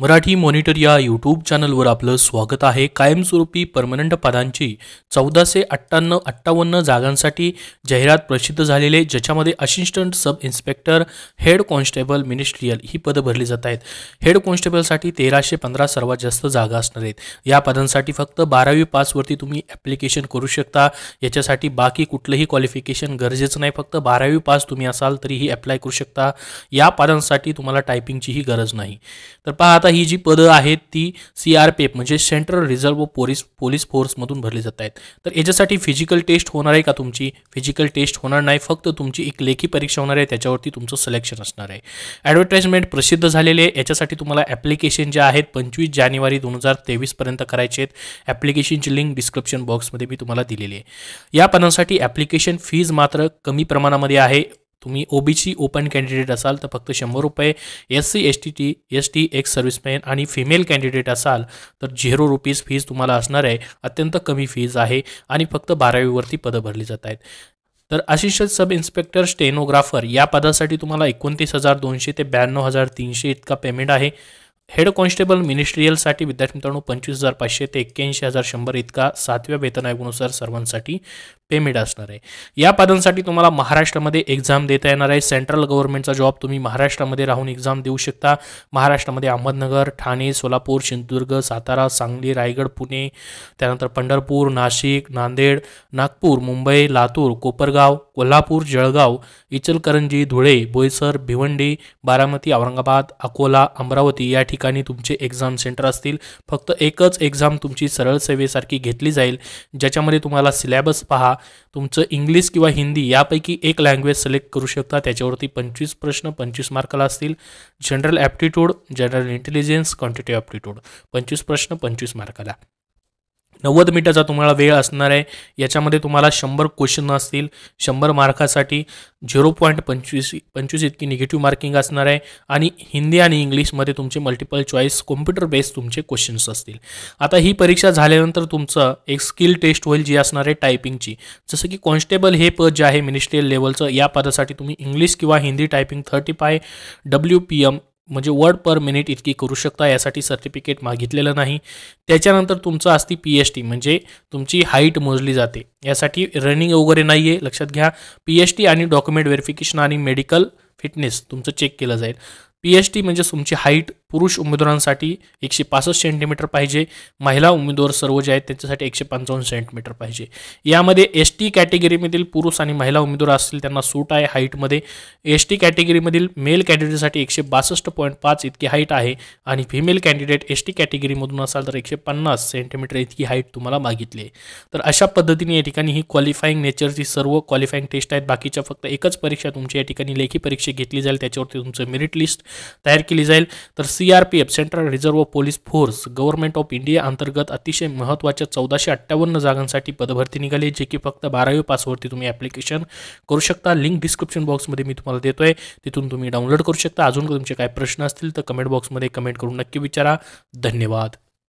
Marathi monitor या YouTube चॅनलवर आपलं स्वागत आहे कायमस्वरूपी परमनंट पदांची चौदाशे अठ्ठ्याण्णव अठ्ठावन्न जागांसाठी जाहिरात प्रसिद्ध झालेले ज्याच्यामध्ये assistant sub inspector head constable ministerial ही पदं भरली जात आहेत हेड कॉन्स्टेबलसाठी तेराशे पंधरा सर्वात जास्त जागा असणार आहेत या पदांसाठी फक्त बारावी पासवरती तुम्ही ॲप्लिकेशन करू शकता याच्यासाठी बाकी कुठलंही क्वालिफिकेशन गरजेचं नाही फक्त बारावी पास तुम्ही असाल तरीही अप्लाय करू शकता या पदांसाठी तुम्हाला टायपिंगचीही गरज नाही तर पहा आता ही जी पदं आहेत ती सी आर पी एफ म्हणजे सेंट्रल रिझर्व पोलीस पोलीस फोर्समधून भरली जात आहेत तर याच्यासाठी फिजिकल टेस्ट होणार आहे का तुमची फिजिकल टेस्ट होणार नाही फक्त तुमची एक लेखी परीक्षा होणार आहे त्याच्यावरती तुमचं सिलेक्शन असणार आहे ॲडव्हर्टाइजमेंट प्रसिद्ध झालेले आहे याच्यासाठी तुम्हाला ॲप्लिकेशन जे आहेत पंचवीस जानेवारी दोन हजार तेवीसपर्यंत करायचे आहेत ॲप्लिकेशनची लिंक डिस्क्रिप्शन बॉक्समध्ये मी तुम्हाला दिलेली आहे या पदांसाठी ॲप्लिकेशन फीज मात्र कमी प्रमाणामध्ये आहे तुम्ही ओबीसी ओपन कॅन्डिडेट असाल तर फक्त शंभर रुपये S C S T T S T ex serviceman आणि फिमेल कॅन्डिडेट असाल तर झिरो रुपीज फीज तुम्हाला असणार आहे अत्यंत कमी फीज आहे आणि फक्त बारावीवरती पदं भरली जात आहेत तर असिस्टंट सब इन्स्पेक्टर स्टेनोग्राफर या पदासाठी तुम्हाला एकोणतीस हजार दोनशे ते ब्याण्णव हजार तीनशे इतका पेमेंट आहे हेड कॉन्स्टेबल मिनिस्ट्रियलसाठी विद्यार्थी मित्रांनो पंचवीस हजार पाचशे ते एक्क्याऐंशी हजार शंभर इतका सातव्या वेतन आयोगानुसार सर्वांसाठी पेमेंट असणार आहे या पदांसाठी तुम्हाला महाराष्ट्रामध्ये एक्झाम देता येणार आहे सेंट्रल गव्हर्नमेंटचा जॉब तुम्ही महाराष्ट्रामध्ये राहून एक्झाम देऊ शकता महाराष्ट्रामध्ये अहमदनगर ठाणे सोलापूर सिंधुदुर्ग सातारा सांगली रायगड पुणे त्यानंतर पंढरपूर नाशिक नांदेड नागपूर मुंबई लातूर कोपरगाव कोल्हापूर जळगाव इचलकरंजी धुळे बोईसर भिवंडी बारामती औरंगाबाद अकोला अमरावती या ठिकाणी ठिकाणी तुमचे एक्झाम सेंटर असतील फक्त एकच एक्झाम तुमची सरळ सेवेसारखी घेतली जाईल ज्याच्यामध्ये तुम्हाला सिलॅबस पहा तुमचं इंग्लिश किंवा हिंदी यापैकी एक लँग्वेज सिलेक्ट करू शकता त्याच्यावरती पंचवीस प्रश्न पंचवीस मार्काला असतील general aptitude general intelligence quantity aptitude पंचवीस प्रश्न पंचवीस मार्काला नव्वद मीटरचा तुम्हाला वेळ असणार आहे याच्यामध्ये तुम्हाला शंभर क्वेश्चन असतील शंभर मार्कासाठी झिरो पॉईंट पंचवीस पंचवीस इतकी निगेटिव्ह मार्किंग असणार आहे आणि हिंदी आणि इंग्लिशमध्ये तुमचे मल्टिपल चॉईस कॉम्प्युटर बेस्ड तुमचे क्वेश्चन्स असतील आता ही परीक्षा झाल्यानंतर तुमचं एक स्किल टेस्ट होईल जी असणार आहे टायपिंगची जसं की कॉन्स्टेबल हे पद जे आहे मिनिस्ट्रीयल लेवलचं या पदासाठी तुम्ही इंग्लिश किंवा Hindi typing thirty five W P M म्हणजे वर्ड पर मिनिट इतकी करू शकता यासाठी सर्टिफिकेट मागितलेलं नाही त्याच्यानंतर तुमचं असते पी एच टी म्हणजे तुमची हाईट मोजली जाते यासाठी रनिंग वगैरे नाही आहे लक्षात घ्या पी एच टी आणि डॉक्युमेंट व्हेरिफिकेशन आणि मेडिकल फिटनेस तुमचं चेक केलं जाईल पी एच टी म्हणजे तुमची हाईट पुरुष उमेदवारांसाठी एकशे पासष्ट सेंटीमीटर पाहिजे महिला उमेदवार सर्व जे आहेत त्यांच्यासाठी एकशे पंचावन्न सेंटीमीटर पाहिजे यामध्ये एस टी कॅटेगरीमधील पुरुष आणि महिला उमेदवार असतील त्यांना सूट आहे हाईटमध्ये एस टी कॅटेगरीमधील मेल कॅन्डिडेटसाठी एकशे बासष्ट पॉईंट पाच इतकी हाईट आहे आणि फिमेल कॅन्डिडेट एस टी कॅटेगरीमधून असाल तर एकशे पन्नास सेंटीमीटर इतकी हाईट तुम्हाला मागितली आहे तर अशा पद्धतीने या ठिकाणी ही क्वालिफाईंग नेचरची सर्व क्वालिफाईंग टेस्ट आहेत बाकीच्या फक्त एकच परीक्षा तुमची या ठिकाणी लेखी परीक्षा घेतली जाईल त्याच्यावरती तुमचं मेरिट लिस्ट तयार केली जाईल तर C R P F central reserve police force government of India अंतर्गत अतिशय महत्त्वाच्या चौदाशे अठ्ठावन्न जागांसाठी पदभरती निघाली जे की फक्त बारावी पासवरती तुम्ही ॲप्लिकेशन करू शकता लिंक डिस्क्रिप्शन बॉक्समध्ये मी तुम्हाला देतो आहे तिथून तुम्ही डाउनलोड करू शकता अजून तुमचे काय प्रश्न असतील तर कमेंट बॉक्समध्ये कमेंट करून नक्की विचारा धन्यवाद